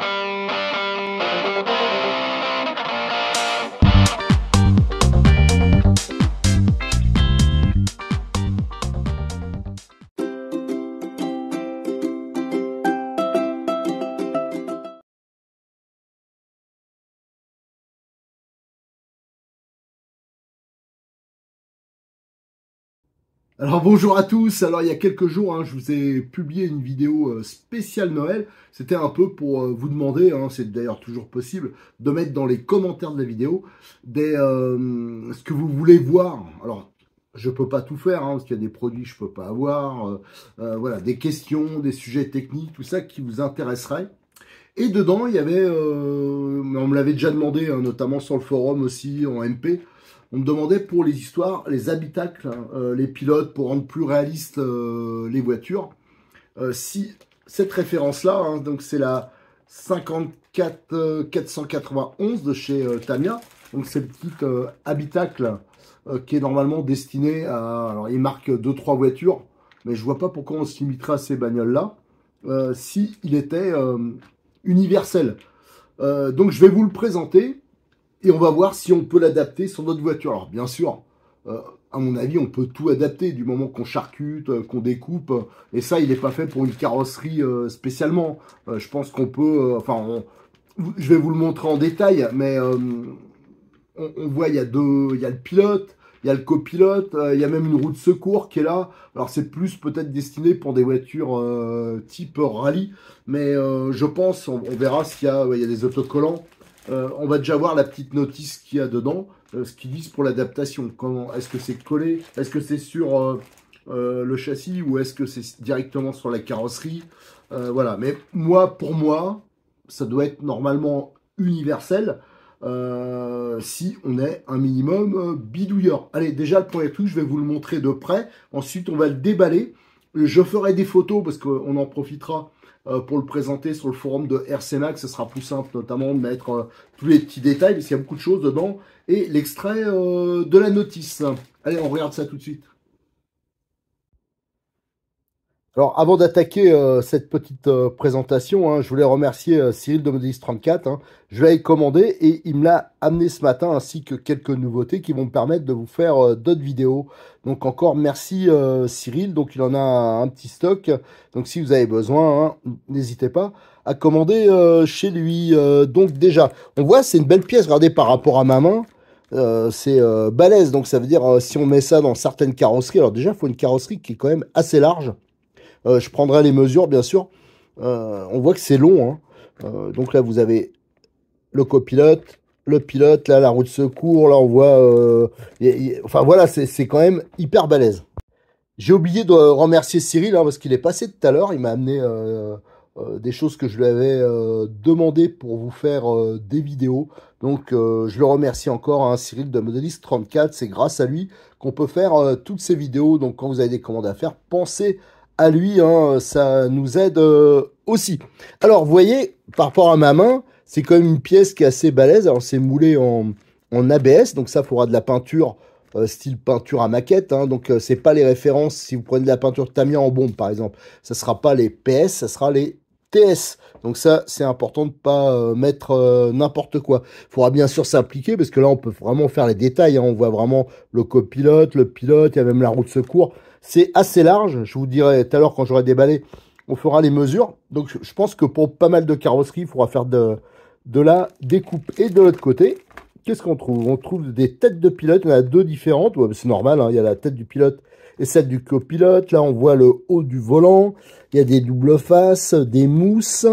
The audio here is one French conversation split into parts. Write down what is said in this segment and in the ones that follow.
Música Alors bonjour à tous, alors il y a quelques jours hein, je vous ai publié une vidéo euh, spéciale Noël, c'était un peu pour euh, vous demander, hein, c'est d'ailleurs toujours possible, de mettre dans les commentaires de la vidéo des, euh, ce que vous voulez voir. Alors je peux pas tout faire, hein, parce qu'il y a des produits que je peux pas avoir, voilà, des questions, des sujets techniques, tout ça qui vous intéresserait. Et dedans il y avait, on me l'avait déjà demandé, notamment sur le forum aussi en MP, on me demandait pour les histoires, les habitacles, hein, euh, les pilotes, pour rendre plus réalistes euh, les voitures. Euh, si cette référence-là, hein, donc c'est la 54 491 de chez tamia donc c'est le petit habitacle qui est normalement destiné à... Alors il marque 2-3 voitures, mais je vois pas pourquoi on se limitera à ces bagnoles-là, si il était universel. donc je vais vous le présenter et on va voir si on peut l'adapter sur notre voiture. Alors bien sûr, euh, à mon avis, on peut tout adapter du moment qu'on charcute, euh, qu'on découpe. et ça, il n'est pas fait pour une carrosserie euh, spécialement. je pense qu'on peut, enfin, je vais vous le montrer en détail, mais on, voit il y a deux, il y a le pilote. Il y a le copilote, il y a même une roue de secours qui est là. Alors c'est plus peut-être destiné pour des voitures type rallye, mais je pense, on, verra s'il y, a, il y a des autocollants. Euh, on va déjà voir la petite notice qu'il y a dedans, euh, ce qu'ils disent pour l'adaptation. Comment Est-ce que c'est collé Est-ce que c'est sur euh, le châssis ou est-ce que c'est directement sur la carrosserie Voilà. Mais moi, pour moi, ça doit être normalement universel. si on est un minimum bidouilleur. Allez, déjà le premier truc, je vais vous le montrer de près. Ensuite, on va le déballer. Je ferai des photos parce qu'on en profitera euh, pour le présenter sur le forum de RCMax, Ce sera plus simple, notamment, de mettre euh, tous les petits détails, parce qu'il y a beaucoup de choses dedans. Et l'extrait euh, de la notice. Allez, on regarde ça tout de suite. Alors, avant d'attaquer euh, cette petite euh, présentation, hein, je voulais remercier euh, Cyril de Modis 34. Hein. Je Je aller commander et il me l'a amené ce matin, ainsi que quelques nouveautés qui vont me permettre de vous faire d'autres vidéos. Donc encore merci Cyril. Donc il en a un, petit stock. Donc si vous avez besoin, hein, n'hésitez pas à commander chez lui. donc déjà, on voit c'est une belle pièce. Regardez par rapport à ma main. c'est balèze. Donc ça veut dire si on met ça dans certaines carrosseries, alors déjà il faut une carrosserie qui est quand même assez large. Euh, je prendrai les mesures, bien sûr. Euh, on voit que c'est long. Hein. Euh, donc là, vous avez le copilote, le pilote, là, la roue de secours. Là, on voit. enfin, voilà, c'est quand même hyper balèze. J'ai oublié de remercier Cyril hein, parce qu'il est passé tout à l'heure. Il m'a amené des choses que je lui avais demandé pour vous faire des vidéos. Donc je le remercie encore, hein, Cyril de Modelist 34. C'est grâce à lui qu'on peut faire toutes ces vidéos. Donc quand vous avez des commandes à faire, pensez à lui, hein, ça nous aide euh, aussi. Alors, vous voyez, par rapport à ma main, c'est quand même une pièce qui est assez balèze. Alors, c'est moulé en, en, ABS, donc ça faudra de la peinture euh, style peinture à maquette. Hein, donc, euh, c'est pas les références. Si vous prenez de la peinture de Tamiya en bombe, par exemple, ça sera pas les PS, ça sera les TS. Donc ça, c'est important de pas mettre n'importe quoi. Il faudra bien sûr s'impliquer parce que là, on peut vraiment faire les détails. Hein. On voit vraiment le copilote, le pilote, il y a même la roue de secours c'est assez large. Je vous dirai tout à l'heure quand j'aurai déballé, on fera les mesures. Donc je pense que pour pas mal de carrosseries, il faudra faire de, de la découpe. Et de l'autre côté, qu'est-ce qu'on trouve On trouve des têtes de pilote, il y en a deux différentes. Ouais, c'est normal, hein. il y a la tête du pilote et celle du copilote. Là, on voit le haut du volant. Il y a des doubles faces, des mousses,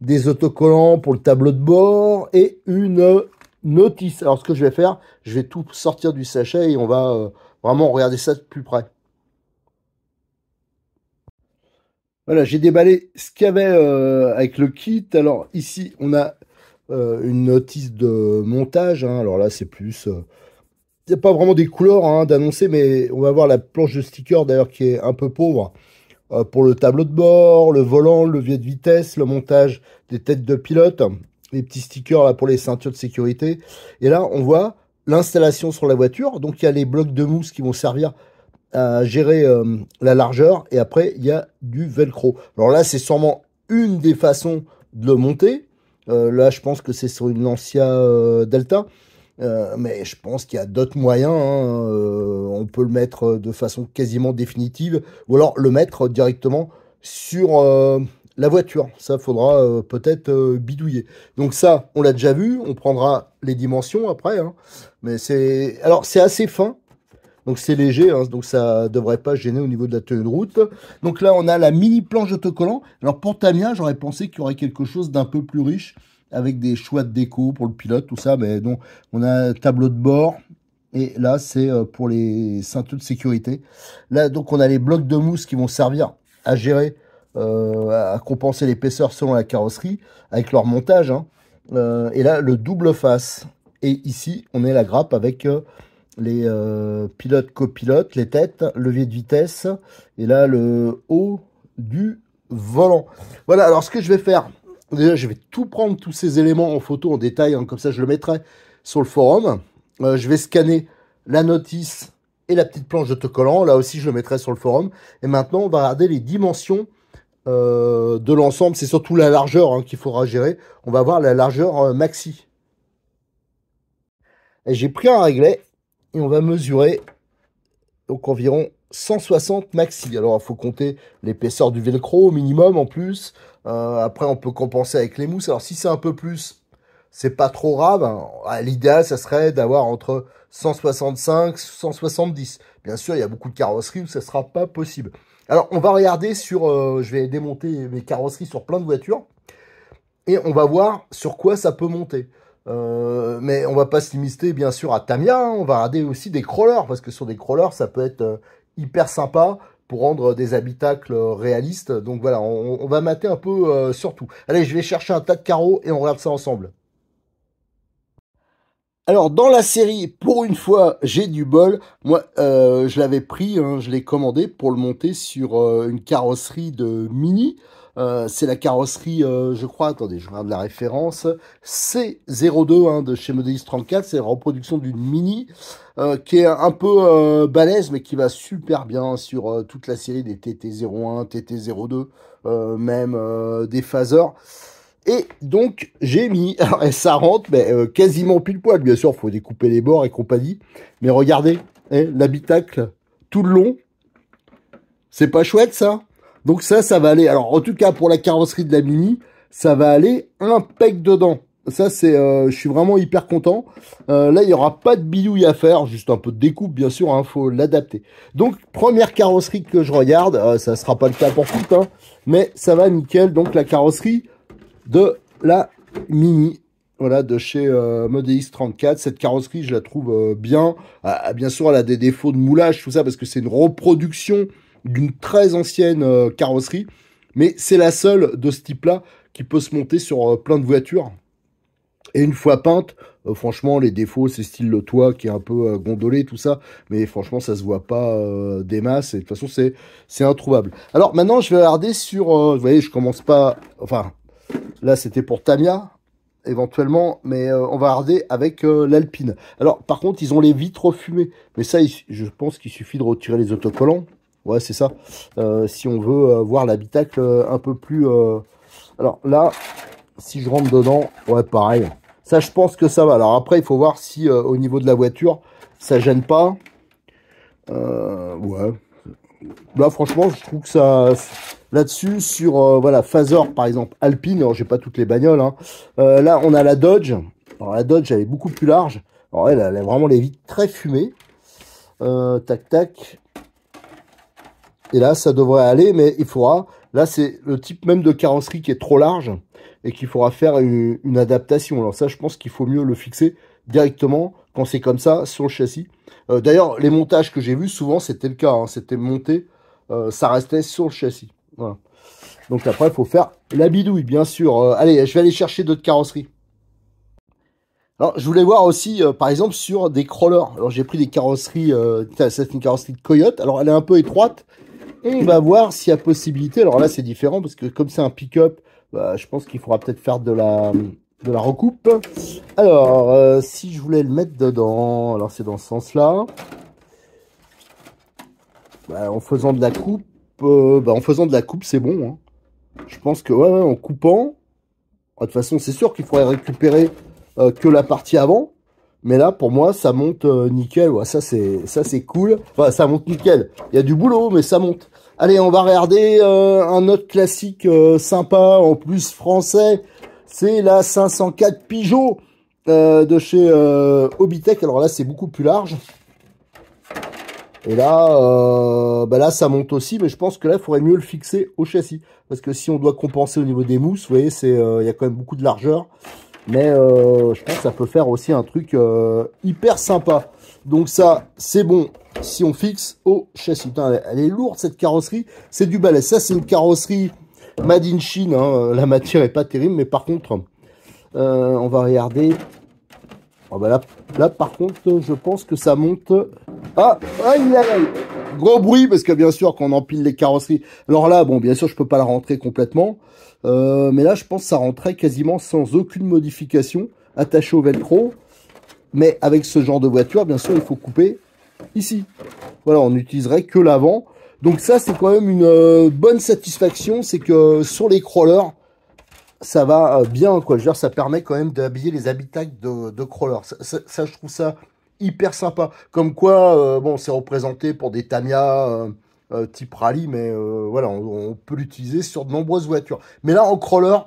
des autocollants pour le tableau de bord et une notice. Alors, ce que je vais faire, je vais tout sortir du sachet et on va euh, vraiment regarder ça de plus près. Voilà, j'ai déballé ce qu'il y avait euh, avec le kit. Alors ici, on a euh, une notice de montage. Hein. Alors là, c'est plus... Euh, il n'y a pas vraiment des couleurs hein, d'annoncer, mais on va voir la planche de sticker d'ailleurs qui est un peu pauvre pour le tableau de bord, le volant, le levier de vitesse, le montage des têtes de pilote, les petits stickers là pour les ceintures de sécurité. Et là, on voit l'installation sur la voiture. Donc il y a les blocs de mousse qui vont servir à gérer euh, la largeur et après il y a du velcro. Alors là c'est sûrement une des façons de le monter. Euh, là je pense que c'est sur une Lancia euh, Delta. mais je pense qu'il y a d'autres moyens. Hein, on peut le mettre de façon quasiment définitive, ou alors le mettre directement sur la voiture. Ça faudra peut-être bidouiller. Donc ça, on l'a déjà vu. On prendra les dimensions après. Hein. Mais c'est alors c'est assez fin donc c'est léger, hein. donc ça devrait pas gêner au niveau de la tenue de route. Donc là, on a la mini planche autocollant. Alors pour Tania, j'aurais pensé qu'il y aurait quelque chose d'un peu plus riche avec des choix de déco pour le pilote, tout ça. Mais non, on a un tableau de bord. Et là, c'est euh, pour les ceintures de sécurité. Là, donc, on a les blocs de mousse qui vont servir à gérer, euh, à compenser l'épaisseur selon la carrosserie, avec leur montage. Hein. Euh, et là, le double face. Et ici, on est la grappe avec les euh, pilotes copilotes, les têtes, levier de vitesse, et là le haut du volant. Voilà, alors ce que je vais faire, déjà je vais tout prendre, tous ces éléments en photo, en détail, hein, comme ça je le mettrai sur le forum. Euh, je vais scanner la notice et la petite planche d'autocollant, là aussi je le mettrai sur le forum. Et maintenant on va regarder les dimensions euh, de l'ensemble, c'est surtout la largeur hein, qu'il faudra gérer. On va voir la largeur maxi. J'ai pris un réglet et on va mesurer environ 160 maxi. Alors il faut compter l'épaisseur du velcro au minimum en plus. Euh, après on peut compenser avec les mousses. Alors si c'est un peu plus, c'est pas trop grave. Hein. L'idéal ça serait d'avoir entre 165 et 170. Bien sûr il y a beaucoup de carrosseries où ça sera pas possible. Alors on va regarder sur, euh, je vais démonter mes carrosseries sur plein de voitures et on va voir sur quoi ça peut monter. Euh, mais on va pas se limiter bien sûr à Tamia, hein. on va regarder aussi des crawlers, parce que sur des crawlers, ça peut être euh, hyper sympa pour rendre des habitacles euh, réalistes. Donc voilà, on, va mater un peu sur tout. Allez, je vais chercher un tas de carreaux et on regarde ça ensemble. Alors dans la série, pour une fois, j'ai du bol. Moi, je l'avais pris, hein, je l'ai commandé pour le monter sur une carrosserie de Mini. Euh, c'est la carrosserie, euh, je crois, attendez, je regarde la référence, C02 hein, de chez Modelis 34, c'est la reproduction d'une Mini, euh, qui est un peu balèze, mais qui va super bien sur toute la série des TT01, TT02, même des phasers. Et donc, j'ai mis, ça rentre, mais quasiment pile poil, bien sûr, faut découper les bords et compagnie, mais regardez, eh, l'habitacle, tout le long, c'est pas chouette ça donc ça, ça va aller. Alors en tout cas pour la carrosserie de la Mini, ça va aller impec dedans. Ça c'est, euh, je suis vraiment hyper content. Euh, là il y aura pas de bidouille à faire, juste un peu de découpe bien sûr, Il hein, faut l'adapter. Donc première carrosserie que je regarde, Ça euh, ça sera pas le cas pour tout, hein, mais ça va nickel. Donc la carrosserie de la Mini voilà, de chez euh, 34. Cette carrosserie, je la trouve bien. Ah, bien sûr, elle a des défauts de moulage, tout ça, parce que c'est une reproduction d'une très ancienne euh, carrosserie, mais c'est la seule de ce type-là qui peut se monter sur euh, plein de voitures. Et une fois peinte, euh, franchement, les défauts, c'est style le toit qui est un peu gondolé, tout ça. Mais franchement, ça se voit pas des masses. Et de toute façon, c'est, introuvable. Alors maintenant, je vais regarder sur... vous voyez, je commence pas... Enfin, là, c'était pour Tamia, éventuellement. Mais on va regarder avec l'Alpine. Alors, par contre, ils ont les vitres fumées. Mais ça, je pense qu'il suffit de retirer les autocollants. Ouais, c'est ça. Euh, si on veut euh, voir l'habitacle euh, un peu plus... Alors là, si je rentre dedans, ouais, pareil. Ça, je pense que ça va. Alors après, il faut voir si au niveau de la voiture, ça gêne pas. ouais. Là, franchement, je trouve que ça... Là-dessus, sur, voilà, Phaser, par exemple, Alpine. Alors, j'ai pas toutes les bagnoles. Hein. là, on a la Dodge. Alors, la Dodge, elle est beaucoup plus large. Alors, elle, elle a vraiment les vitres très fumées. tac, tac. Et là, ça devrait aller, mais il faudra... Là, c'est le type même de carrosserie qui est trop large et qu'il faudra faire une, adaptation. Alors ça, je pense qu'il faut mieux le fixer directement quand c'est comme ça sur le châssis. Euh, d'ailleurs, les montages que j'ai vus, souvent, c'était le cas. Hein. c'était monté, euh, ça restait sur le châssis. Donc après, il faut faire la bidouille, bien sûr. Euh, allez, je vais aller chercher d'autres carrosseries. Alors, je voulais voir aussi, par exemple, sur des crawlers. Alors, j'ai pris des carrosseries, c'est une carrosserie de Coyote. Alors, elle est un peu étroite, et va voir s'il y a possibilité. Alors là, c'est différent parce que comme c'est un pick-up, bah, je pense qu'il faudra peut-être faire de la, de la recoupe. Alors, euh, si je voulais le mettre dedans, alors c'est dans ce sens-là. Bah, en faisant de la coupe, euh, bah, en faisant de la coupe, c'est bon. Hein. Je pense que ouais, en coupant, de toute façon, c'est sûr qu'il faudrait récupérer euh, que la partie avant. Mais là, pour moi, ça monte euh, nickel. Ouais, ça, c'est ça, c'est cool. Enfin, ça monte nickel. Il y a du boulot, mais ça monte. Allez, on va regarder euh, un autre classique euh, sympa, en plus français. C'est la 504 Pigeot de chez Obitech. Alors là, c'est beaucoup plus large. Et là, bah là, ça monte aussi, mais je pense que là, il faudrait mieux le fixer au châssis. Parce que si on doit compenser au niveau des mousses, vous voyez, il y a quand même beaucoup de largeur. Mais euh, je pense que ça peut faire aussi un truc euh, hyper sympa. Donc ça, c'est bon si on fixe au oh, châssis. elle est lourde cette carrosserie. C'est du balai. Ça, c'est une carrosserie made in Chine. Hein. La matière est pas terrible, mais par contre, euh, on va regarder. Oh, là, là, par contre, je pense que ça monte. Ah, ah il a gros bruit parce que bien sûr qu'on empile les carrosseries. Alors là, bon, bien sûr, je peux pas la rentrer complètement, euh, mais là, je pense ça rentrait quasiment sans aucune modification, attaché au velcro. Mais avec ce genre de voiture, bien sûr, il faut couper ici. Voilà, on n'utiliserait que l'avant. Donc ça, c'est quand même une euh, bonne satisfaction, c'est que sur les crawlers, ça va euh, bien, quoi. Je veux dire, ça permet quand même d'habiller les habitats de, de crawlers. ça, je trouve ça hyper sympa. Comme quoi, euh, bon, c'est représenté pour des Tamiya euh, euh, type rallye, mais voilà, on, peut l'utiliser sur de nombreuses voitures. Mais là, en crawler,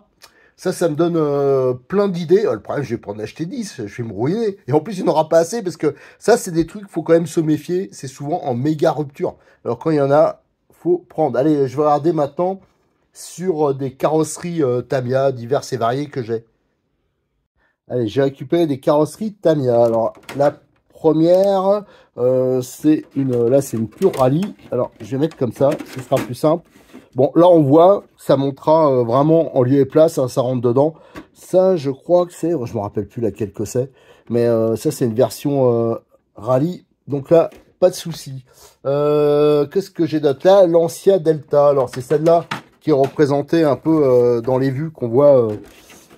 ça, ça me donne plein d'idées. le problème, je vais prendre acheter 10, je vais me ruiner. Et en plus, il n'y aura pas assez parce que ça, c'est des trucs, faut quand même se méfier. C'est souvent en méga rupture. Alors quand il y en a, faut prendre. Allez, je vais regarder maintenant sur des carrosseries Tamia Tamiya diverses et variées que j'ai. Allez, j'ai récupéré des carrosseries Tamiya. Alors la première, euh, c'est une, là c'est une pure rallye. Alors je vais mettre comme ça, ce sera plus simple. Bon, là on voit, ça montera euh, vraiment en lieu et place, hein, ça rentre dedans. Ça, je crois que c'est, je me rappelle plus laquelle que c'est, mais euh, ça c'est une version rallye. Donc là, pas de souci. Qu'est-ce que j'ai d'autre là L'Ancia Delta. Alors c'est celle-là qui est représentée un peu dans les vues qu'on voit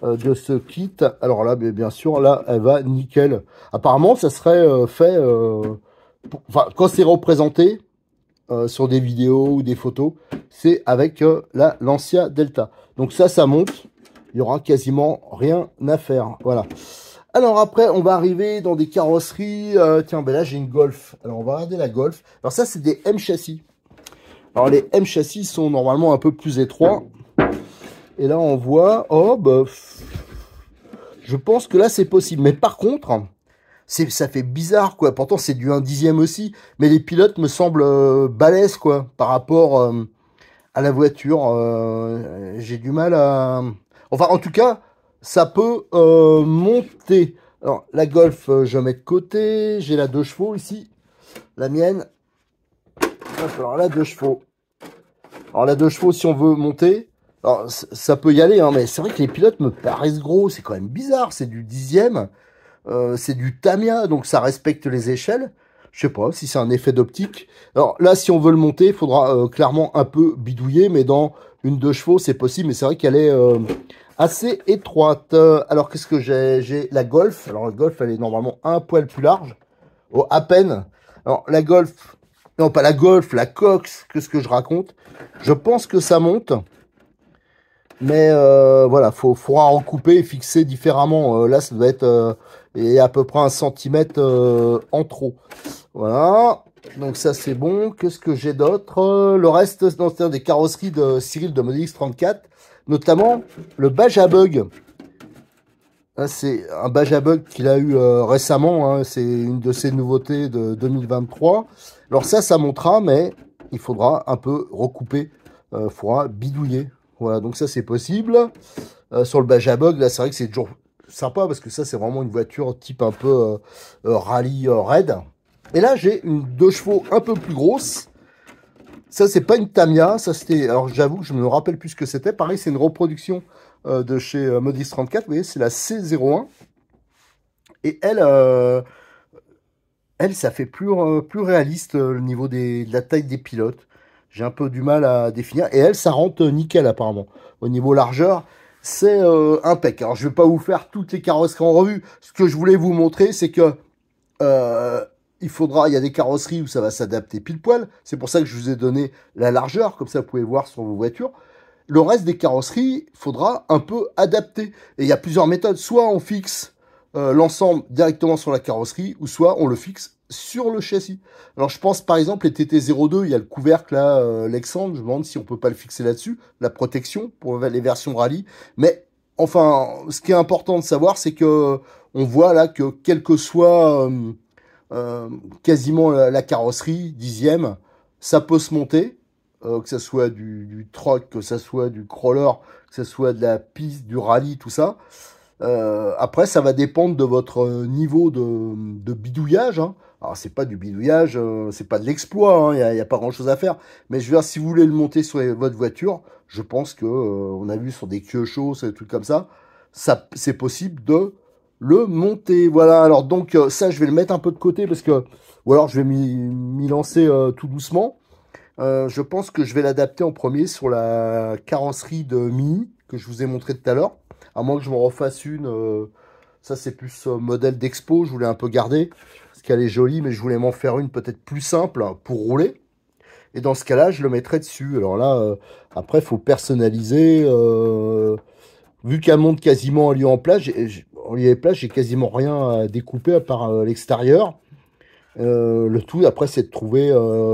euh, de ce kit. Alors là, bien sûr, là, elle va nickel. Apparemment, ça serait euh, fait... Euh, enfin, quand c'est représenté sur des vidéos ou des photos, c'est avec la Lancia Delta. Donc ça, ça monte. Il y aura quasiment rien à faire. Voilà. Alors après, on va arriver dans des carrosseries. tiens, ben là, j'ai une Golf. Alors, on va regarder la Golf. Alors ça, c'est des M châssis. Alors, les M châssis sont normalement un peu plus étroits. Et là, on voit, oh, bah, je pense que là, c'est possible. Mais par contre, c'est ça fait bizarre, quoi. Pourtant, c'est du 1 dixième aussi. Mais les pilotes me semblent euh, quoi, par rapport euh, à la voiture. Euh, j'ai du mal à... Enfin, en tout cas, ça peut euh, monter. Alors, la Golf, je mets de côté. J'ai la deux chevaux ici. La mienne. Alors, la deux chevaux. Alors, la deux chevaux, si on veut monter, alors, ça peut y aller, hein, mais c'est vrai que les pilotes me paraissent gros. C'est quand même bizarre. C'est du dixième. Euh, c'est du Tamia, donc ça respecte les échelles. Je sais pas si c'est un effet d'optique. Alors là, si on veut le monter, il faudra euh, clairement un peu bidouiller, mais dans une deux chevaux, c'est possible. Mais c'est vrai qu'elle est euh, assez étroite. alors qu'est-ce que j'ai J'ai la Golf. Alors la Golf, elle est normalement un poil plus large, oh, à peine. Alors la Golf, non pas la Golf, la Cox. Qu'est-ce que je raconte Je pense que ça monte. Mais euh, voilà, faut faudra recouper et fixer différemment. Euh, là, ça doit être euh, et à peu près un centimètre en trop. Voilà. Donc ça c'est bon. Qu'est-ce que j'ai d'autre Le reste, c'est des carrosseries de Cyril de Model 34, notamment le badge à bug. c'est un badge à bug qu'il a eu récemment. Hein. c'est une de ses nouveautés de 2023. Alors ça, ça montera, mais il faudra un peu recouper, faudra bidouiller voilà, donc ça c'est possible. Euh, sur le Bajabog, là c'est vrai que c'est toujours sympa parce que ça c'est vraiment une voiture type un peu euh, euh, rallye raid. Et là j'ai une deux chevaux un peu plus grosse. Ça c'est pas une Tamia, ça c'était. Alors j'avoue que je me rappelle plus ce que c'était. Pareil, c'est une reproduction de chez Modis 34. Vous voyez, c'est la C01. Et elle, elle, ça fait plus, plus réaliste le niveau des, de la taille des pilotes j'ai un peu du mal à définir. Et elle, ça rentre euh, nickel apparemment. Au niveau largeur, c'est un euh, impec. Alors je vais pas vous faire toutes les carrosseries en revue. Ce que je voulais vous montrer, c'est que euh, il faudra, il y a des carrosseries où ça va s'adapter pile poil. C'est pour ça que je vous ai donné la largeur, comme ça vous pouvez voir sur vos voitures. Le reste des carrosseries, il faudra un peu adapter. Et il y a plusieurs méthodes. Soit on fixe l'ensemble directement sur la carrosserie, ou soit on le fixe sur le châssis. Alors je pense par exemple les TT02, il y a le couvercle là, euh, je me demande si on peut pas le fixer là-dessus, la protection pour les versions rallye. Mais enfin, ce qui est important de savoir, c'est que on voit là que quel que soit euh, euh, quasiment la, carrosserie dixième, ça peut se monter. Euh, que ça soit du, troc, que ça soit du crawler, que ça soit de la piste, du rallye, tout ça. après, ça va dépendre de votre niveau de, bidouillage. Hein. Alors c'est pas du bidouillage, euh, c'est pas de l'exploit, il hein, n'y a, pas grand chose à faire. Mais je veux dire, si vous voulez le monter sur votre voiture, je pense que euh, on a vu sur des chaudes, des trucs comme ça, ça c'est possible de le monter. Voilà. Alors donc euh, ça, je vais le mettre un peu de côté parce que, ou alors je vais m'y lancer tout doucement. je pense que je vais l'adapter en premier sur la carrosserie de Mini que je vous ai montré tout à l'heure. À moins que je m'en refasse une. ça c'est plus modèle d'expo, je voulais un peu garder qu'elle est jolie, mais je voulais m'en faire une peut-être plus simple pour rouler. Et dans ce cas-là, je le mettrai dessus. Alors là, après euh, après, faut personnaliser. Euh, vu qu'elle monte quasiment en lieu en plage, en lieu en place j'ai quasiment rien à découper à part euh, l'extérieur. le tout, après, c'est de trouver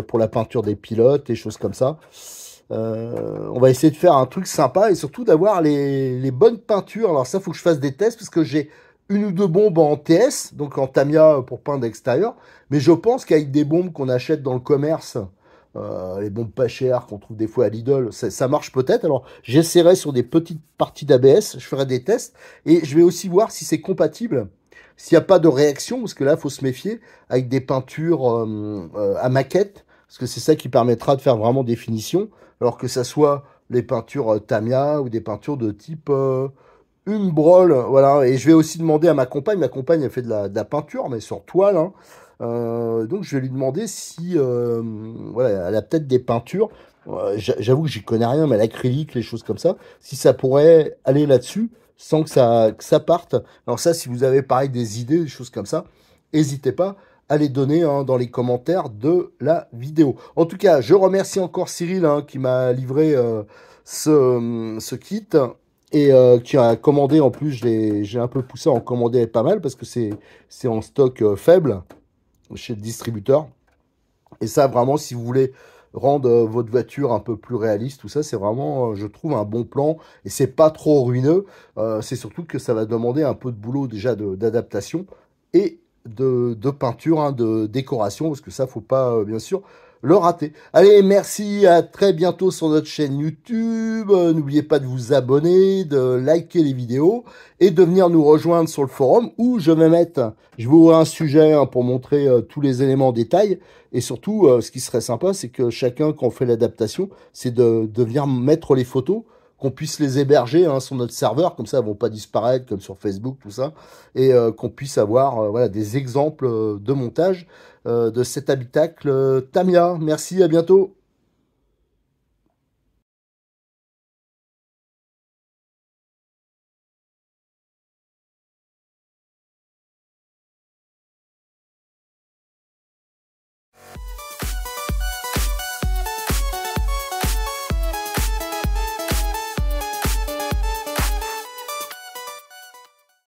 pour la peinture des pilotes et choses comme ça. on va essayer de faire un truc sympa et surtout d'avoir les, les bonnes peintures. Alors ça, faut que je fasse des tests parce que j'ai une ou deux bombes en TS, donc en Tamia euh, pour peindre d'extérieur, mais je pense qu'avec des bombes qu'on achète dans le commerce, euh, les bombes pas chères qu'on trouve des fois à Lidl, ça, marche peut-être. Alors j'essaierai sur des petites parties d'ABS, je ferai des tests, et je vais aussi voir si c'est compatible, s'il n'y a pas de réaction, parce que là, faut se méfier, avec des peintures euh, à maquette, parce que c'est ça qui permettra de faire vraiment des finitions, alors que ça soit les peintures Tamia ou des peintures de type une brole, voilà. Et je vais aussi demander à ma compagne, ma compagne a fait de la, peinture, mais sur toile. Hein. Euh, donc je vais lui demander si, euh, voilà, elle a peut-être des peintures. Euh, j'avoue que j'y connais rien, mais l'acrylique, les choses comme ça, si ça pourrait aller là-dessus sans que ça, ça parte. Alors ça, si vous avez pareil des idées, des choses comme ça, n'hésitez pas à les donner hein, dans les commentaires de la vidéo. En tout cas, je remercie encore Cyril hein, qui m'a livré ce kit et euh, qui a commandé en plus, j'ai un peu poussé à en commander pas mal parce que c'est en stock euh, faible chez le distributeur. Et ça, vraiment, si vous voulez rendre euh, votre voiture un peu plus réaliste, tout ça, c'est vraiment, je trouve, un bon plan et c'est pas trop ruineux. c'est surtout que ça va demander un peu de boulot déjà d'adaptation et de, peinture, hein, de décoration, parce que ça, faut pas, bien sûr, le rater. Allez, merci, à très bientôt sur notre chaîne YouTube. Euh, n'oubliez pas de vous abonner, de liker les vidéos et de venir nous rejoindre sur le forum où je vais mettre, je vous ouvrir un sujet hein, pour montrer euh, tous les éléments en détail. Et surtout, euh, ce qui serait sympa, c'est que chacun, quand on fait l'adaptation, c'est de venir mettre les photos qu'on puisse les héberger hein, sur notre serveur, comme ça elles vont pas disparaître comme sur Facebook, tout ça, et euh, qu'on puisse avoir euh, voilà des exemples euh, de montage de cet habitacle. Tamia, merci, à bientôt.